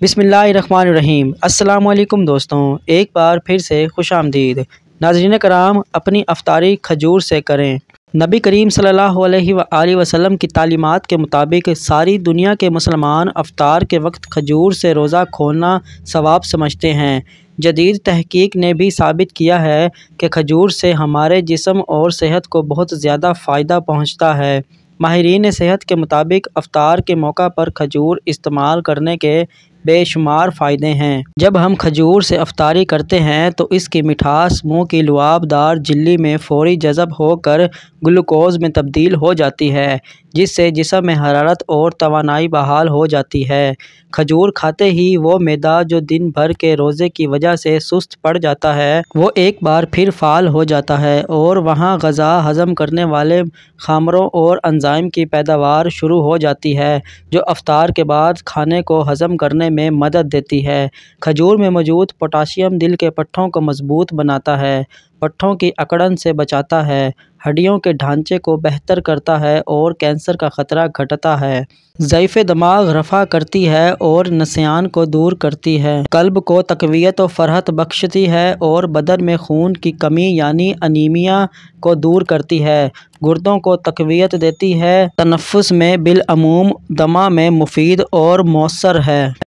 बिसमीम् अल्लाम दोस्तों एक बार फिर से खुश आमदीद नाजरीन कराम अपनी अफ्तारी खजूर से करें नबी करीम सल्लल्लाहु अलैहि वसल्लम की तालीमत के मुताबिक सारी दुनिया के मुसलमान अफ्तार के वक्त खजूर से रोज़ा खोलना सवाब समझते हैं जदीद तहकीक ने भी साबित किया है कि खजूर से हमारे जिसम और सेहत को बहुत ज़्यादा फ़ायदा पहुँचता है माहरीन सेहत के मुताबिक अफ्तार के मौका पर खजूर इस्तेमाल करने के बेशुमार फ़ायदे हैं जब हम खजूर से अफतारी करते हैं तो इसकी मिठास मुंह की लुआबदार झिल्ली में फौरी जज़ब होकर ग्लूकोज में तब्दील हो जाती है जिससे जिसम में हरारत और तोानाई बहाल हो जाती है खजूर खाते ही वो मैदा जो दिन भर के रोज़े की वजह से सुस्त पड़ जाता है वो एक बार फिर फाल हो जाता है और वहाँ गज़ा हज़म करने वाले खामरों और अनजाइम की पैदावार शुरू हो जाती है जो अफ्तार के बाद खाने को हज़म करने में मदद देती है खजूर में मौजूद पोटाशियम दिल के पट्ठों को मजबूत बनाता है पट्ठों की अकड़न से बचाता है हड्डियों के ढांचे को बेहतर करता है और कैंसर का ख़तरा घटता है ज़यफ़ दिमाग रफ़ा करती है और नसयान को दूर करती है कल्ब को तकवीत व फरहत बख्शती है और बदन में खून की कमी यानी अनीमिया को दूर करती है गुर्दों को तकवीत देती है तनफ़ में बिलूम दमा में मुफीद और मौसर है